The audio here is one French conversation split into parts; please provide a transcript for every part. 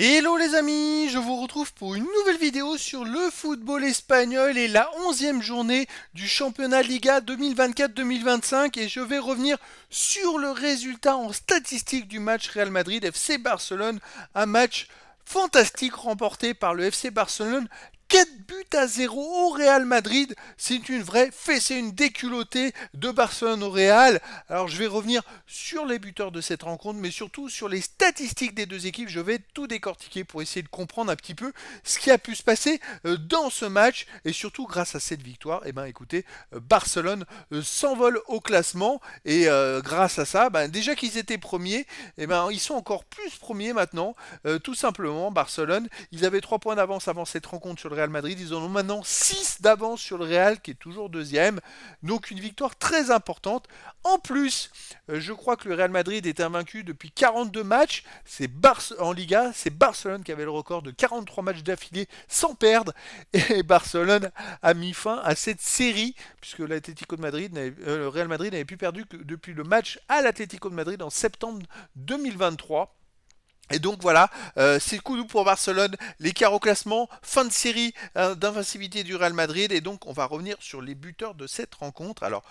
Hello les amis, je vous retrouve pour une nouvelle vidéo sur le football espagnol et la 11e journée du championnat Liga 2024-2025 et je vais revenir sur le résultat en statistique du match Real Madrid FC Barcelone, un match fantastique remporté par le FC Barcelone 4 but à zéro au Real Madrid. C'est une vraie fessée, une déculottée de Barcelone au Real. Alors je vais revenir sur les buteurs de cette rencontre, mais surtout sur les statistiques des deux équipes. Je vais tout décortiquer pour essayer de comprendre un petit peu ce qui a pu se passer euh, dans ce match. Et surtout grâce à cette victoire, eh ben écoutez, euh, Barcelone euh, s'envole au classement. Et grâce à ça, ben, déjà qu'ils étaient premiers, eh ben, ils sont encore plus premiers maintenant. tout simplement, Barcelone, ils avaient 3 points d'avance avant cette rencontre sur le Real Madrid ils en ont maintenant 6 d'avance sur le Real qui est toujours deuxième. Donc une victoire très importante. En plus, euh, je crois que le Real Madrid est invaincu depuis 42 matchs. C'est en Liga, c'est Barcelone qui avait le record de 43 matchs d'affilée sans perdre. Et Barcelone a mis fin à cette série puisque l'Atlético de Madrid, euh, le Real Madrid n'avait plus perdu que depuis le match à l'Atlético de Madrid en septembre 2023. Et donc voilà, euh, c'est le coup pour Barcelone, l'écart au classement, fin de série hein, d'invasivité du Real Madrid. Et donc on va revenir sur les buteurs de cette rencontre. Alors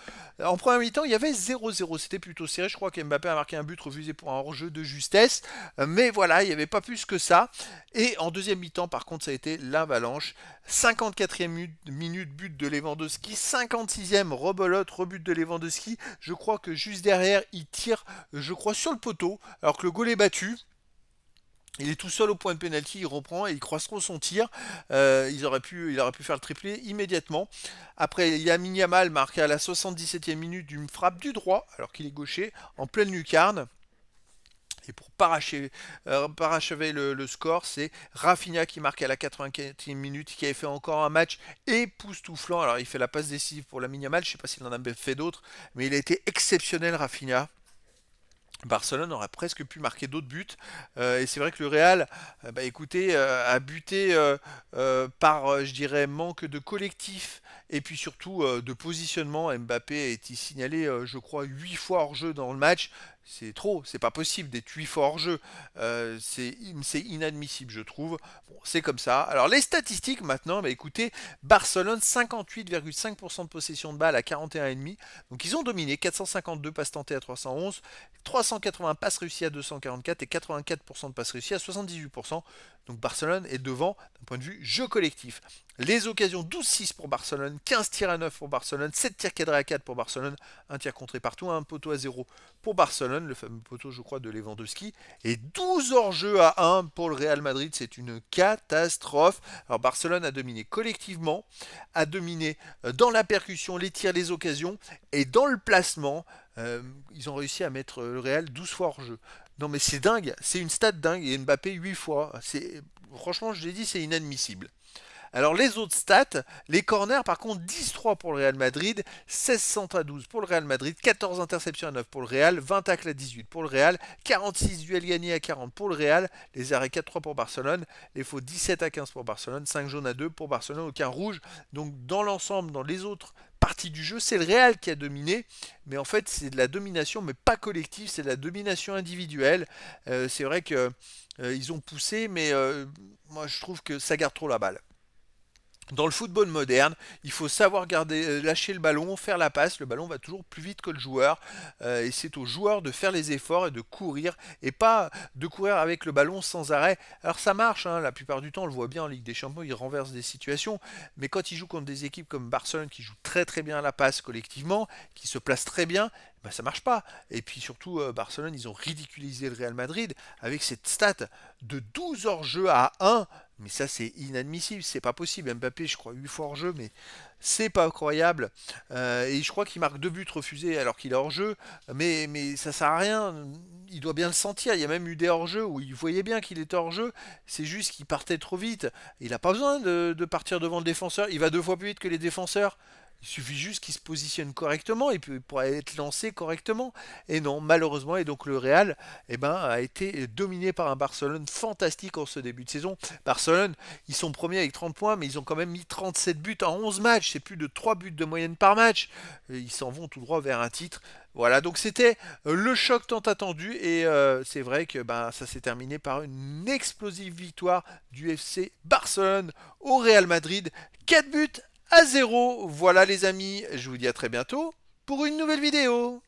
en premier mi-temps, il y avait 0-0, c'était plutôt serré. Je crois qu'Mbappé a marqué un but refusé pour un hors-jeu de justesse. Mais voilà, il n'y avait pas plus que ça. Et en deuxième mi-temps, par contre, ça a été l'avalanche. 54e minute, but de Lewandowski. 56e, rebolote, rebut de Lewandowski. Je crois que juste derrière, il tire, je crois, sur le poteau, alors que le goal est battu. Il est tout seul au point de pénalty, il reprend et il croise trop son tir. Euh, il, aurait pu, il aurait pu faire le triplé immédiatement. Après, il y a mal marqué à la 77e minute d'une frappe du droit, alors qu'il est gaucher, en pleine lucarne. Et pour euh, parachever, le, score, c'est Rafinha qui marque à la 95 e minute, qui avait fait encore un match époustouflant. Alors il fait la passe décisive pour la Miniamal, je ne sais pas s'il en a fait d'autres, mais il a été exceptionnel Rafinha. Barcelone aurait presque pu marquer d'autres buts. Euh, et c'est vrai que le Real, euh, bah, écoutez, euh, a buté par, je dirais, manque de collectif et puis surtout de positionnement. Mbappé a été signalé, je crois, 8 fois hors jeu dans le match c'est trop, c'est pas possible, des tuyaux hors jeu, c'est inadmissible je trouve, bon, c'est comme ça. Alors les statistiques maintenant, bah, écoutez, Barcelone 58,5% de possession de balle à 41,5, donc ils ont dominé, 452 passes tentées à 311, 380 passes réussies à 244 et 84% de passes réussies à 78%, donc Barcelone est devant d'un point de vue jeu collectif. Les occasions 12-6 pour Barcelone, 15 tirs à 9 pour Barcelone, 7 tirs cadrés à 4 pour Barcelone, un tir contré partout, un poteau à 0 pour Barcelone, le fameux poteau je crois de Lewandowski, et 12 hors-jeu à 1 pour le Real Madrid, c'est une catastrophe. Alors Barcelone a dominé collectivement, a dominé euh, dans la percussion, les tirs, les occasions, et dans le placement, euh, ils ont réussi à mettre euh, le Real 12 fois hors-jeu. Non mais c'est dingue, c'est une stat dingue, et Mbappé 8 fois. franchement, je l'ai dit, c'est inadmissible. Alors les autres stats, les corners par contre 10-3 pour le Real Madrid, 16 à 12 pour le Real Madrid, 14 interceptions à 9 pour le Real, 20 tacles à 18 pour le Real, 46 duels gagnés à 40 pour le Real, les arrêts 4-3 pour Barcelone, les faux 17 à 15 pour Barcelone, 5 jaunes à 2 pour Barcelone, aucun rouge. Donc dans l'ensemble, dans les autres du jeu, c'est le Real qui a dominé, mais en fait c'est de la domination, mais pas collective, c'est de la domination individuelle. Euh, c'est vrai qu'ils euh, ils ont poussé, mais euh, moi je trouve que ça garde trop la balle dans le football moderne, il faut savoir garder, euh, lâcher le ballon, faire la passe. Le ballon va toujours plus vite que le joueur. Euh, et c'est au joueur de faire les efforts et de courir. Et pas de courir avec le ballon sans arrêt. Alors ça marche, hein. la plupart du temps, on le voit bien en Ligue des Champions, ils renversent des situations. Mais quand ils jouent contre des équipes comme Barcelone qui jouent très très bien à la passe collectivement, qui se placent très bien, ça eh ben, ça marche pas. Et puis surtout, euh, Barcelone, ils ont ridiculisé le Real Madrid avec cette stat de 12 hors-jeu à 1 mais ça, c'est inadmissible, c'est pas possible. Mbappé, je crois, 8 fois hors-jeu, mais c'est pas croyable. Euh, et je crois qu'il marque deux buts refusés alors qu'il est hors-jeu, mais, mais ça sert à rien. Il doit bien le sentir. Il y a même eu des hors-jeu où il voyait bien qu'il était hors-jeu, c'est juste qu'il partait trop vite. Il n'a pas besoin de, de, partir devant le défenseur, il va deux fois plus vite que les défenseurs. Il suffit juste qu'il se positionne correctement et puis pour être lancé correctement. Et non, malheureusement, et donc le Real eh ben, a été dominé par un Barcelone fantastique en ce début de saison. Barcelone, ils sont premiers avec 30 points, mais ils ont quand même mis 37 buts en 11 matchs. C'est plus de 3 buts de moyenne par match. ils s'en vont tout droit vers un titre. Voilà, donc c'était euh, le choc tant attendu et euh, c'est vrai que ben, ça s'est terminé par une explosive victoire du FC Barcelone au Real Madrid. 4 buts à zéro. Voilà les amis, je vous dis à très bientôt pour une nouvelle vidéo.